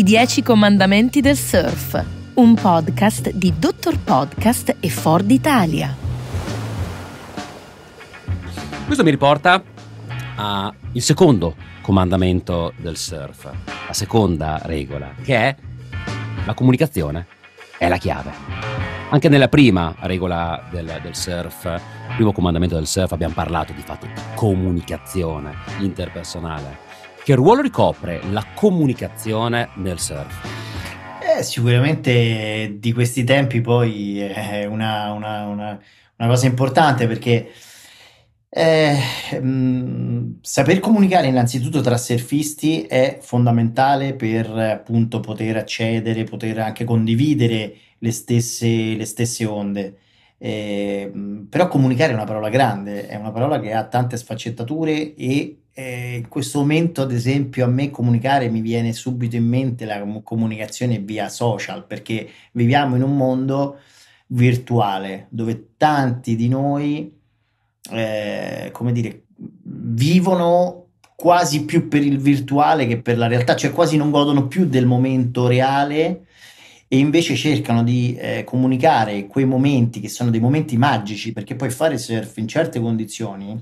I Dieci Comandamenti del Surf, un podcast di Dottor Podcast e Ford Italia. Questo mi riporta al secondo comandamento del surf, la seconda regola, che è la comunicazione è la chiave. Anche nella prima regola del, del surf, primo comandamento del surf, abbiamo parlato di fatto di comunicazione interpersonale che ruolo ricopre la comunicazione nel surf? Eh, sicuramente di questi tempi poi è una, una, una, una cosa importante perché eh, mh, mm, saper comunicare innanzitutto tra surfisti è fondamentale per appunto poter accedere, poter anche condividere le stesse, le stesse onde. Eh, mm, però comunicare è una parola grande, è una parola che ha tante sfaccettature e eh, in questo momento, ad esempio, a me comunicare mi viene subito in mente la comunicazione via social, perché viviamo in un mondo virtuale dove tanti di noi, eh, come dire, vivono quasi più per il virtuale che per la realtà, cioè quasi non godono più del momento reale e invece cercano di eh, comunicare quei momenti che sono dei momenti magici, perché poi fare surf in certe condizioni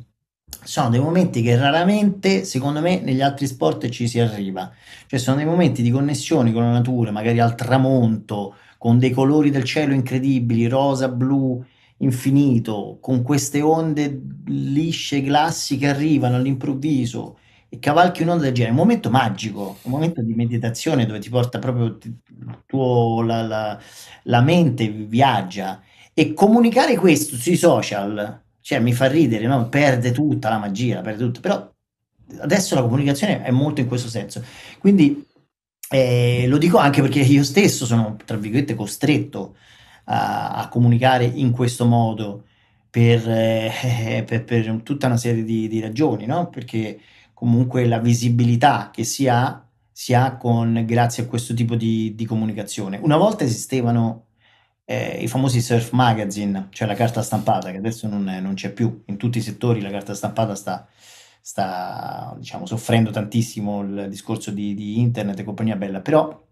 sono dei momenti che raramente, secondo me, negli altri sport ci si arriva. Cioè sono dei momenti di connessione con la natura, magari al tramonto, con dei colori del cielo incredibili, rosa, blu, infinito, con queste onde lisce, glassi che arrivano all'improvviso e cavalchi un'onda del genere, È un momento magico, un momento di meditazione dove ti porta proprio tuo, la, la, la mente, viaggia. E comunicare questo sui social cioè mi fa ridere, no? perde tutta la magia, perde tutto, però adesso la comunicazione è molto in questo senso. Quindi eh, lo dico anche perché io stesso sono, tra virgolette, costretto a, a comunicare in questo modo per, eh, per, per tutta una serie di, di ragioni, no? perché comunque la visibilità che si ha si ha con, grazie a questo tipo di, di comunicazione. Una volta esistevano eh, i famosi surf magazine, cioè la carta stampata, che adesso non, è, non c'è più. In tutti i settori la carta stampata sta, sta diciamo, soffrendo tantissimo il discorso di, di, internet e compagnia bella, però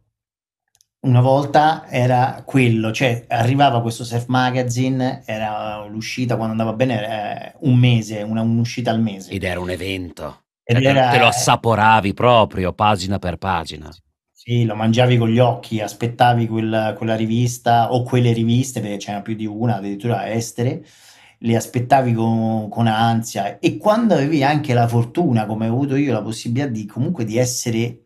una volta era quello, cioè arrivava questo surf magazine, era l'uscita quando andava bene, eh, un mese, una, un'uscita al mese. Ed era un evento. Ed cioè, era, te lo assaporavi proprio, pagina per pagina. Sì, lo mangiavi con gli occhi, aspettavi quel quella rivista o quelle riviste, perché c'era più di una, addirittura estere, le aspettavi con, con ansia e quando avevi anche la fortuna, come ho avuto io, la possibilità di comunque di essere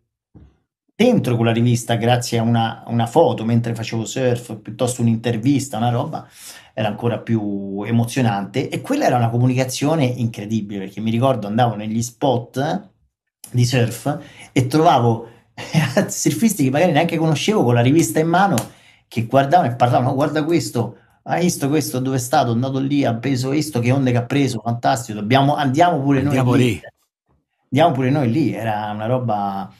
dentro quella rivista grazie a una, una foto mentre facevo surf, piuttosto un'intervista, una roba, era ancora più emozionante e quella era una comunicazione incredibile perché mi ricordo andavo negli spot di surf e trovavo altri surfisti che magari neanche conoscevo con la rivista in mano che guardavano e parlavano guarda questo ha visto questo dove è stato? È andato lì, ha preso questo, che onde che ha preso, fantastico, dobbiamo, andiamo pure andiamo noi lì. lì. Andiamo pure noi lì, era una roba...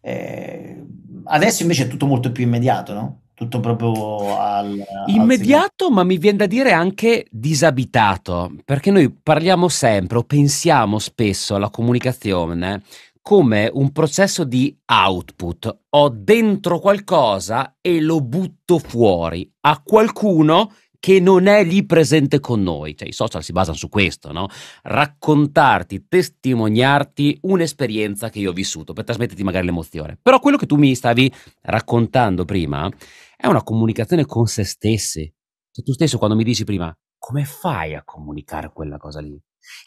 Eh... Adesso invece è tutto molto più immediato, no? Tutto proprio al... Immediato, al ma mi viene da dire anche disabitato, perché noi parliamo sempre o pensiamo spesso alla comunicazione come un processo di output. Ho dentro qualcosa e lo butto fuori a qualcuno che non è lì presente con noi. Cioè, i social si basano su questo, no? Raccontarti, testimoniarti un'esperienza che io ho vissuto per trasmetterti magari l'emozione. Però quello che tu mi stavi raccontando prima è una comunicazione con se stessi. Cioè, tu stesso quando mi dici prima come fai a comunicare quella cosa lì?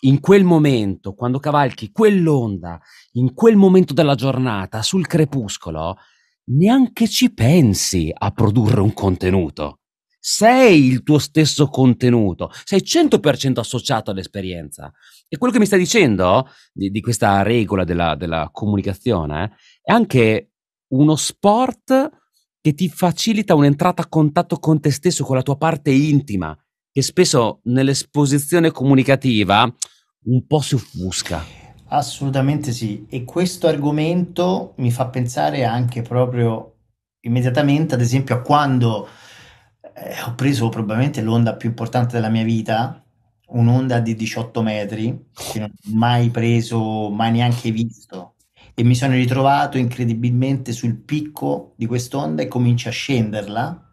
in quel momento, quando cavalchi quell'onda, in quel momento della giornata, sul crepuscolo, neanche ci pensi a produrre un contenuto. Sei il tuo stesso contenuto, sei 100% associato all'esperienza. E quello che mi stai dicendo di, di questa regola della, della comunicazione eh, è anche uno sport che ti facilita un'entrata a contatto con te stesso, con la tua parte intima, che spesso nell'esposizione comunicativa un po' si offusca. Assolutamente sì, e questo argomento mi fa pensare anche proprio immediatamente, ad esempio, a quando eh, ho preso probabilmente l'onda più importante della mia vita, un'onda di 18 metri, che non ho mai preso, mai neanche visto, e mi sono ritrovato incredibilmente sul picco di quest'onda e comincio a scenderla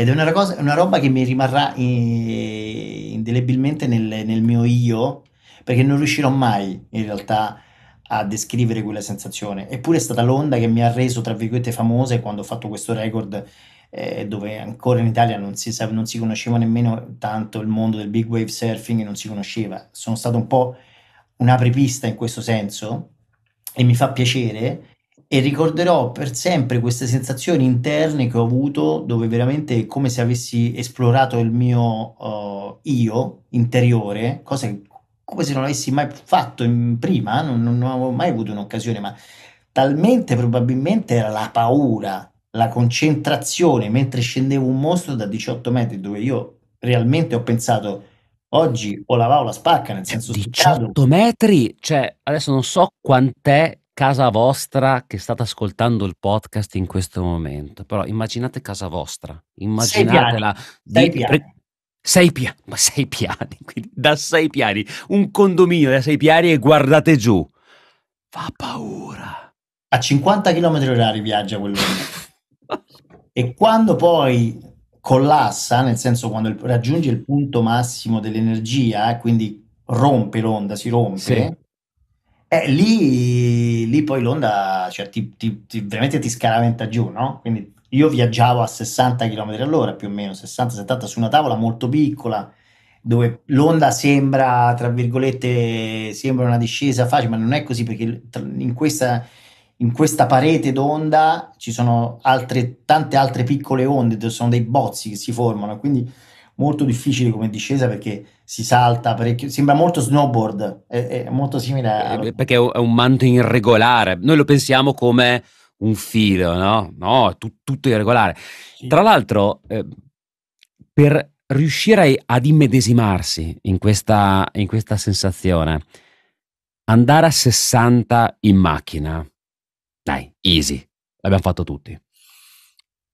ed è una, cosa, una roba che mi rimarrà eh, indelebilmente nel, nel mio io, perché non riuscirò mai in realtà a descrivere quella sensazione. Eppure è stata l'onda che mi ha reso, tra virgolette, famosa quando ho fatto questo record eh, dove ancora in Italia non si, non si, conosceva nemmeno tanto il mondo del big wave surfing, non si conosceva. Sono stato un po' un'apripista in questo senso e mi fa piacere e ricorderò per sempre queste sensazioni interne che ho avuto dove veramente è come se avessi esplorato il mio uh, io interiore, cosa che come se non avessi mai fatto prima, eh. non, non, avevo mai avuto un'occasione, ma talmente probabilmente era la paura, la concentrazione mentre scendevo un mostro da 18 metri dove io realmente ho pensato oggi o la va o la spacca, nel senso 18 metri, cioè adesso non so quant'è casa vostra che state ascoltando il podcast in questo momento, però immaginate casa vostra, immaginatela sei piani. Di, sei piani. Pre, sei pia- ma sei piani, quindi da sei piani, un condominio da sei piani e guardate giù. Fa paura. A 50 km h viaggia quello. e quando poi collassa, nel senso quando il, raggiunge il punto massimo dell'energia, eh, quindi rompe l'onda, si rompe, sì. Eh, lì, lì, poi l'onda cioè, ti, ti, ti, veramente ti scaraventa giù, no? Quindi io viaggiavo a 60 km all'ora più o meno, 60-70 su una tavola molto piccola dove l'onda sembra, tra virgolette, sembra una discesa facile, ma non è così perché in questa, in questa parete d'onda ci sono altre, tante altre piccole onde, sono dei bozzi che si formano, quindi molto difficile come discesa perché si salta parecchio, sembra molto snowboard, è, è molto simile a... Eh, perché è un manto irregolare, noi lo pensiamo come un filo, no? No, tu, tutto irregolare. Sì. Tra l'altro, eh, per riuscire ad immedesimarsi in questa, in questa sensazione, andare a 60 in macchina, dai, easy, l'abbiamo fatto tutti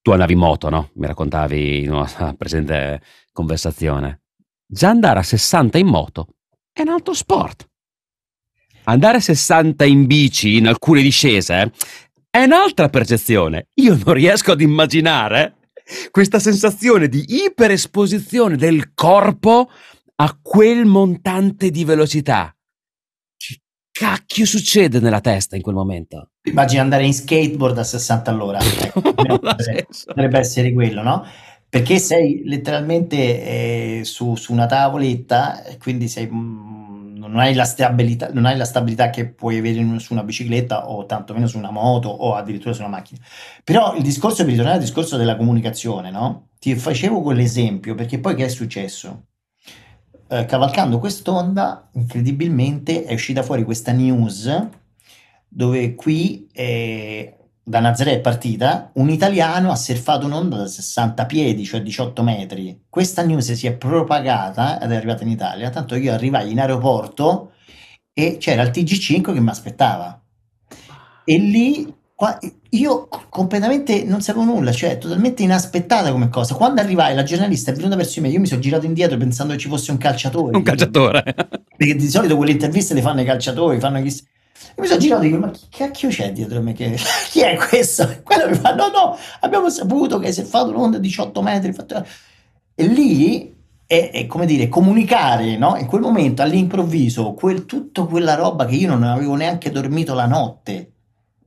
tu andavi in moto, no? Mi raccontavi in una presente conversazione. Già andare a 60 in moto è un altro sport. Andare a 60 in bici in alcune discese eh, è un'altra percezione. Io non riesco ad immaginare questa sensazione di iperesposizione del corpo a quel montante di velocità cacchio succede nella testa in quel momento? Immagini andare in skateboard a 60 all'ora, ecco, potrebbe essere, quello, no? Perché sei letteralmente eh, su, su, una tavoletta e quindi sei, mh, mm, non, hai non, hai la stabilità, che puoi avere su una bicicletta o tantomeno su una moto o addirittura su una macchina. Però il discorso, per ritornare al discorso della comunicazione, no? Ti facevo quell'esempio perché poi che è successo? Eh, cavalcando quest'onda, incredibilmente, è uscita fuori questa news dove qui eh, da Nazaré è partita, un italiano ha surfato un'onda da 60 piedi, cioè 18 metri. Questa news si è propagata ed è arrivata in Italia, tanto io arrivai in aeroporto e c'era il TG5 che mi aspettava. E lì Qua, io completamente non sapevo nulla, cioè totalmente inaspettata come cosa. Quando arrivai, la giornalista è venuta verso me, io mi sono girato indietro pensando che ci fosse un calciatore. Un calciatore. Perché di solito quelle interviste le fanno i calciatori, fanno chi... Io mi sono girato e dico, ma chi cacchio c'è dietro me? Che... chi è questo? E quello mi fa, no, no, abbiamo saputo che si è fatto un'onda di 18 metri. Fatto... E lì è, è, come dire, comunicare no? in quel momento all'improvviso quel, tutta quella roba che io non avevo neanche dormito la notte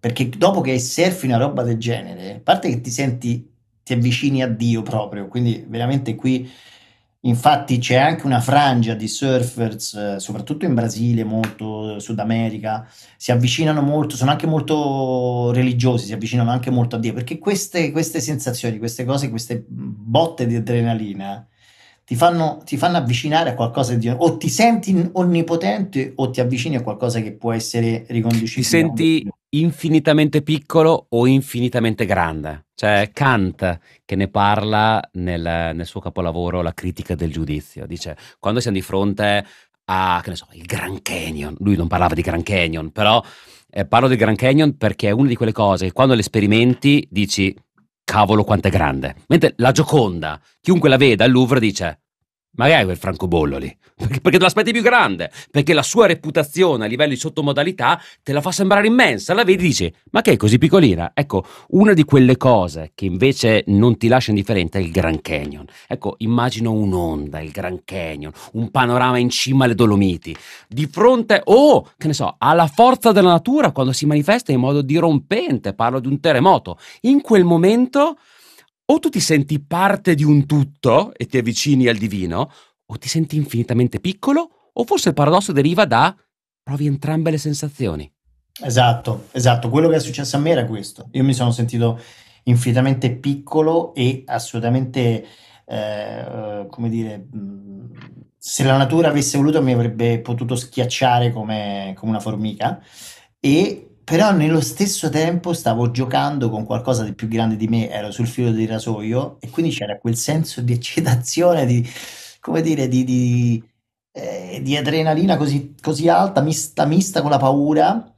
perché dopo che surfi una roba del genere, a parte che ti senti, ti avvicini a Dio proprio, quindi veramente qui, infatti c'è anche una frangia di surfers, eh, soprattutto in Brasile, molto eh, Sud America, si avvicinano molto, sono anche molto religiosi, si avvicinano anche molto a Dio, perché queste, queste sensazioni, queste cose, queste botte di adrenalina, ti fanno, ti fanno avvicinare a qualcosa di o ti senti onnipotente o ti avvicini a qualcosa che può essere riconducibile. Ti senti infinitamente piccolo o infinitamente grande. Cioè Kant che ne parla nel, nel suo capolavoro La critica del giudizio, dice quando siamo di fronte a, che ne so, il Grand Canyon, lui non parlava di Grand Canyon, però eh, parlo del Grand Canyon perché è una di quelle cose che quando le sperimenti dici cavolo quanto è grande. Mentre la Gioconda, chiunque la veda al Louvre dice Magari quel francobollo lì, perché, perché te l'aspetti più grande, perché la sua reputazione a livello di sottomodalità te la fa sembrare immensa, la vedi e dici, ma che è così piccolina? Ecco, una di quelle cose che invece non ti lascia indifferente è il Grand Canyon. Ecco, immagino un'onda, il Grand Canyon, un panorama in cima alle Dolomiti, di fronte, oh, che ne so, alla forza della natura quando si manifesta in modo dirompente, parlo di un terremoto. In quel momento o tu ti senti parte di un tutto e ti avvicini al divino, o ti senti infinitamente piccolo, o forse il paradosso deriva da provi entrambe le sensazioni. Esatto, esatto, quello che è successo a me era questo. Io mi sono sentito infinitamente piccolo e assolutamente, eh, come dire, se la natura avesse voluto mi avrebbe potuto schiacciare come, come una formica e però nello stesso tempo stavo giocando con qualcosa di più grande di me, ero sul filo del rasoio e quindi c'era quel senso di eccitazione, di, come dire, di, di, eh, di adrenalina così, così alta, mista, mista con la paura,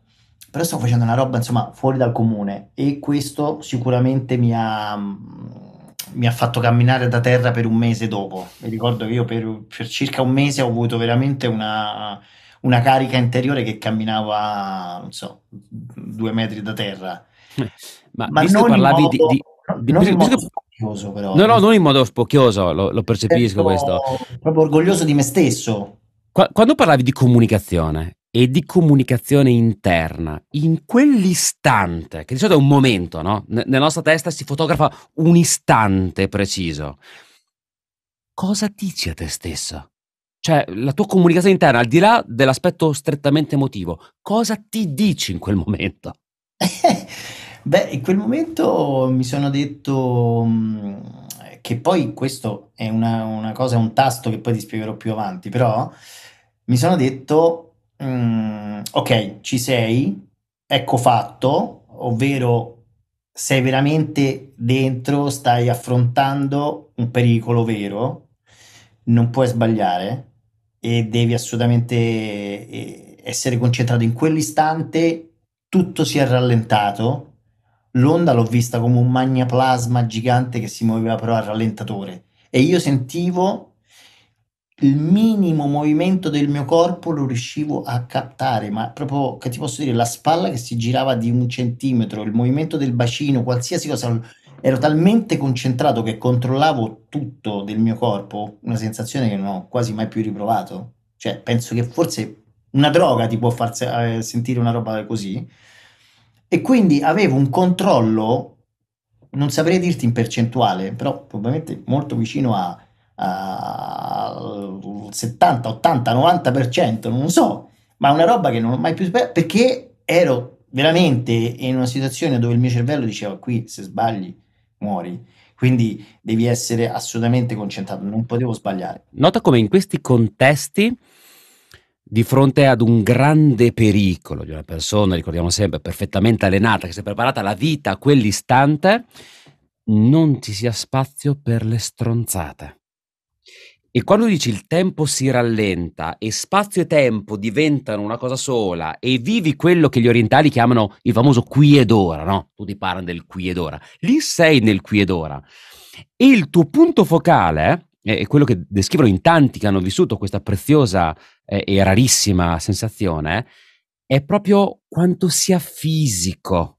però stavo facendo una roba insomma fuori dal comune e questo sicuramente mi ha, mi ha fatto camminare da terra per un mese dopo. Mi ricordo che io per, per circa un mese ho avuto veramente una una carica interiore che camminava, non so, due metri da terra. Eh, ma, Ma non parlavi modo, di, di, di, non di, modo spocchioso, però. No, no, non in modo spocchioso, lo, lo percepisco questo. Proprio orgoglioso di me stesso. Quando parlavi di comunicazione e di comunicazione interna, in quell'istante, che di solito è un momento, no? N- nella nostra testa si fotografa un istante preciso. Cosa dici a te stesso? Cioè, la tua comunicazione interna, al di là dell'aspetto strettamente emotivo, cosa ti dici in quel momento? Beh, in quel momento mi sono detto mm, che poi questo è una, una cosa, un tasto che poi ti spiegherò più avanti, però mi sono detto, mm, ok, ci sei, ecco fatto, ovvero sei veramente dentro, stai affrontando un pericolo vero, non puoi sbagliare, e devi assolutamente eh, essere concentrato in quell'istante, tutto si è rallentato. L'onda l'ho vista come un magna gigante che si muoveva però a rallentatore e io sentivo il minimo movimento del mio corpo lo riuscivo a captare, ma proprio che ti posso dire, la spalla che si girava di un centimetro, il movimento del bacino, qualsiasi cosa, ero talmente concentrato che controllavo tutto del mio corpo, una sensazione che non ho quasi mai più riprovato. Cioè, penso che forse una droga ti può far eh, sentire una roba così. E quindi avevo un controllo, non saprei dirti in percentuale, però probabilmente molto vicino a, a 70, 80, 90%, non so, ma una roba che non ho mai più sbagliato perché ero veramente in una situazione dove il mio cervello diceva qui se sbagli muori. Quindi devi essere assolutamente concentrato, non potevo sbagliare. Nota come in questi contesti, di fronte ad un grande pericolo di una persona, ricordiamo sempre, perfettamente allenata, che si è preparata alla vita a quell'istante, non ci sia spazio per le stronzate. E quando dici il tempo si rallenta e spazio e tempo diventano una cosa sola e vivi quello che gli orientali chiamano il famoso qui ed ora, no? Tutti parlano del qui ed ora. Lì sei nel qui ed ora. E il tuo punto focale eh, è quello che descrivono in tanti che hanno vissuto questa preziosa eh, e rarissima sensazione, eh, è proprio quanto sia fisico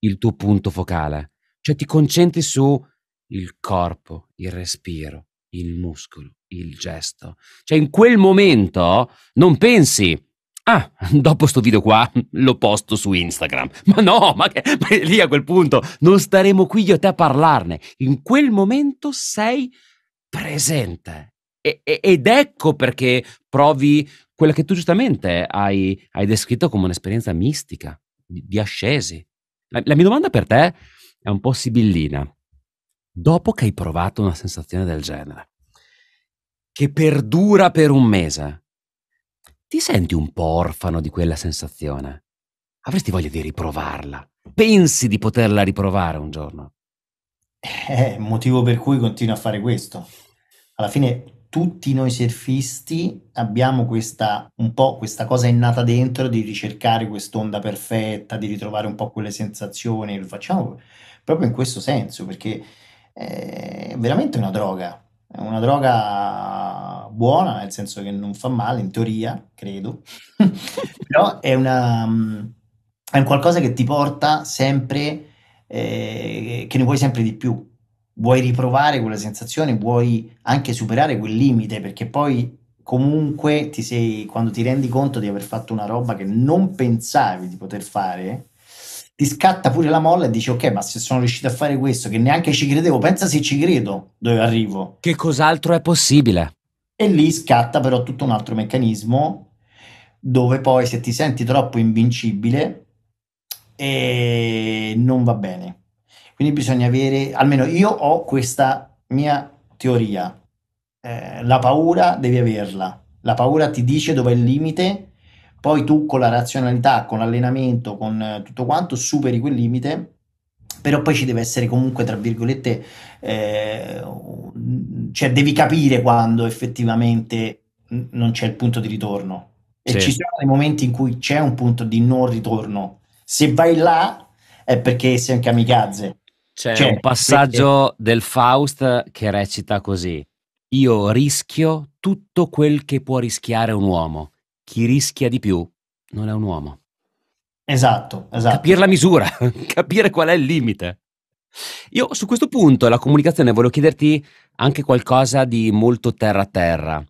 il tuo punto focale. Cioè ti concentri su il corpo, il respiro il muscolo, il gesto. Cioè in quel momento non pensi, ah, dopo sto video qua lo posto su Instagram. Ma no, ma, che, ma lì a quel punto non staremo qui io e te a parlarne. In quel momento sei presente. E, e, ed ecco perché provi quella che tu giustamente hai, hai descritto come un'esperienza mistica, di, di ascesi. La, la mia domanda per te è un po' sibillina dopo che hai provato una sensazione del genere, che perdura per un mese, ti senti un po' orfano di quella sensazione? Avresti voglia di riprovarla? Pensi di poterla riprovare un giorno? Eh, è Eh, motivo per cui continuo a fare questo. Alla fine tutti noi surfisti abbiamo questa, un po' questa cosa innata dentro di ricercare quest'onda perfetta, di ritrovare un po' quelle sensazioni, lo facciamo proprio in questo senso, perché è veramente una droga, è una droga buona nel senso che non fa male in teoria, credo, però è, una, mm, è un qualcosa che ti porta sempre, eh, che ne vuoi sempre di più. Vuoi riprovare quella sensazione, vuoi anche superare quel limite perché poi comunque ti sei, quando ti rendi conto di aver fatto una roba che non pensavi di poter fare, ti scatta pure la molla e dici ok ma se sono riuscito a fare questo che neanche ci credevo pensa se ci credo dove arrivo che cos'altro è possibile e lì scatta però tutto un altro meccanismo dove poi se ti senti troppo invincibile eh, non va bene quindi bisogna avere almeno io ho questa mia teoria eh, la paura devi averla la paura ti dice dove è il limite poi tu con la razionalità, con l'allenamento, con eh, tutto quanto superi quel limite, però poi ci deve essere comunque, tra virgolette, eh, cioè devi capire quando effettivamente non c'è il punto di ritorno. E sì. ci sono dei momenti in cui c'è un punto di non ritorno. Se vai là è perché sei un kamikaze. C'è cioè, un passaggio perché... del Faust che recita così: Io rischio tutto quel che può rischiare un uomo chi rischia di più non è un uomo. Esatto, esatto. Capire la misura, capire qual è il limite. Io su questo punto, la comunicazione, volevo chiederti anche qualcosa di molto terra a terra.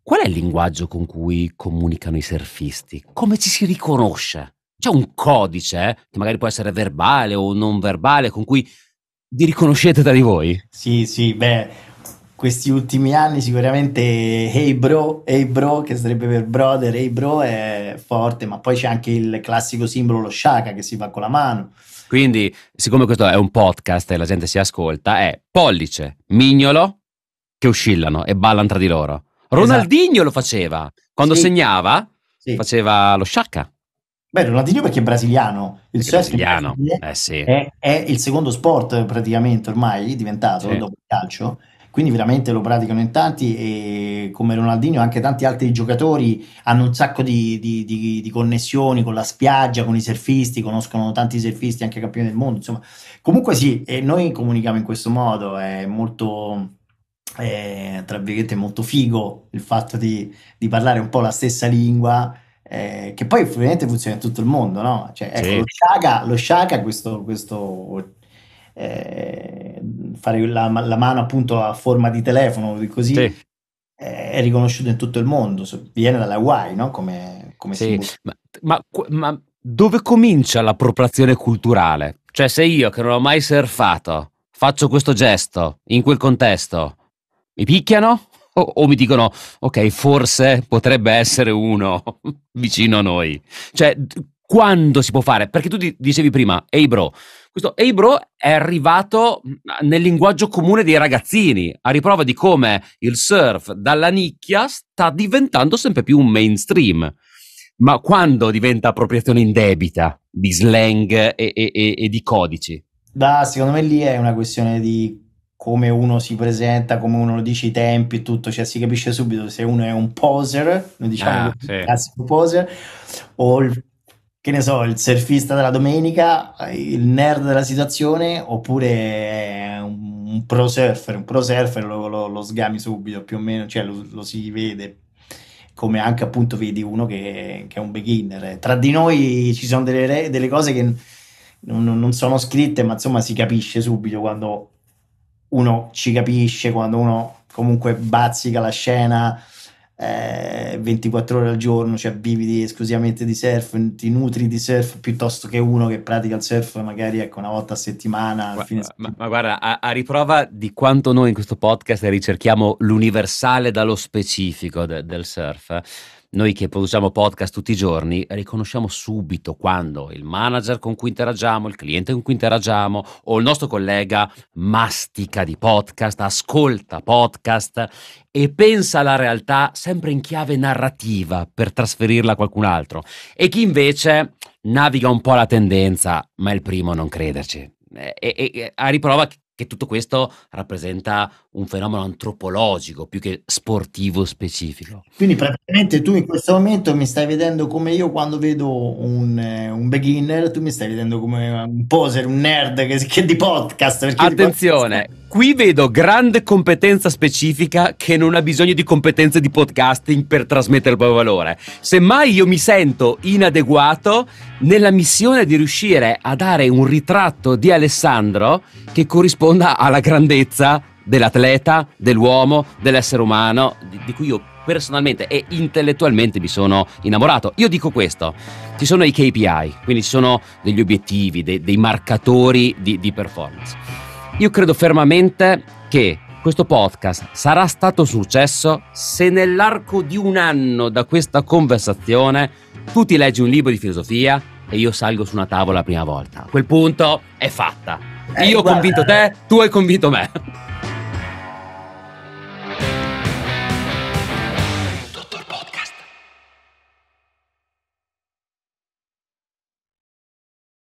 Qual è il linguaggio con cui comunicano i surfisti? Come ci si riconosce? C'è un codice, eh, che magari può essere verbale o non verbale, con cui vi riconoscete tra di voi? Sì, sì, beh, questi ultimi anni sicuramente Hey Bro, Hey Bro che sarebbe per brother, Hey Bro è forte, ma poi c'è anche il classico simbolo, lo shaka che si fa con la mano. Quindi, siccome questo è un podcast e la gente si ascolta, è pollice, mignolo che oscillano e ballano tra di loro. Ronaldinho esatto. lo faceva, quando sì. segnava sì. faceva lo shaka. Beh, Ronaldinho perché è brasiliano, il suo brasiliano. È, eh, sì. è, è, il secondo sport praticamente ormai diventato dopo il calcio quindi veramente lo praticano in tanti e come Ronaldinho anche tanti altri giocatori hanno un sacco di, di, di, di connessioni con la spiaggia, con i surfisti, conoscono tanti surfisti anche campioni del mondo. Insomma, comunque sì, e noi comunichiamo in questo modo, è molto... È, tra virgolette molto figo il fatto di, di parlare un po' la stessa lingua eh, che poi ovviamente funziona in tutto il mondo, no? Cioè, ecco, sì. lo Shaka, lo Shaka questo, questo eh, fare la, la, mano appunto a forma di telefono, così sì. Eh, è riconosciuto in tutto il mondo. Viene dalla Hawaii, no? Come, come sì. ma, ma, ma, dove comincia l'appropriazione culturale? Cioè, se io che non ho mai surfato faccio questo gesto in quel contesto, mi picchiano? O, o mi dicono, ok, forse potrebbe essere uno vicino a noi. Cioè, quando si può fare? Perché tu dicevi prima, ehi hey bro, questo Hey Bro è arrivato mm, nel linguaggio comune dei ragazzini, a riprova di come il surf dalla nicchia sta diventando sempre più un mainstream. Ma quando diventa appropriazione indebita di slang e, e, e, e di codici? Da, secondo me lì è una questione di come uno si presenta, come uno dice i tempi e tutto, cioè si capisce subito se uno è un poser, noi diciamo ah, sì. un poser, o il che ne so, il surfista della domenica, il nerd della situazione, oppure un pro surfer, un pro surfer lo, lo, lo sgami subito più o meno, cioè lo, lo si vede come anche appunto vedi uno che, che, è un beginner. Tra di noi ci sono delle, delle cose che non, non, sono scritte, ma insomma si capisce subito quando uno ci capisce, quando uno comunque bazzica la scena, 24 eh, ore al giorno, cioè vivi esclusivamente di surf, ti nutri di surf piuttosto che uno che pratica il surf magari ecco, una volta a settimana. Gua- ma, ma, ma, guarda, a, a, riprova di quanto noi in questo podcast ricerchiamo l'universale dallo specifico de- del surf. Noi che produciamo podcast tutti i giorni riconosciamo subito quando il manager con cui interagiamo, il cliente con cui interagiamo o il nostro collega mastica di podcast, ascolta podcast e pensa alla realtà sempre in chiave narrativa per trasferirla a qualcun altro e chi invece naviga un po' la tendenza ma è il primo a non crederci. E, e, e a riprova che tutto questo rappresenta un fenomeno antropologico più che sportivo specifico. Quindi praticamente tu in questo momento mi stai vedendo come io quando vedo un, eh, un beginner, tu mi stai vedendo come un poser, un nerd che, che di podcast. Attenzione, di podcast... qui vedo grande competenza specifica che non ha bisogno di competenze di podcasting per trasmettere il proprio valore. Semmai io mi sento inadeguato nella missione di riuscire a dare un ritratto di Alessandro che corrisponda alla grandezza dell'atleta, dell'uomo, dell'essere umano, di, di cui io personalmente e intellettualmente mi sono innamorato. Io dico questo, ci sono i KPI, quindi ci sono degli obiettivi, dei, dei marcatori di, di, performance. Io credo fermamente che questo podcast sarà stato successo se nell'arco di un anno da questa conversazione tu ti leggi un libro di filosofia e io salgo su una tavola la prima volta. A quel punto è fatta. Eh, io ho convinto te, tu hai convinto me.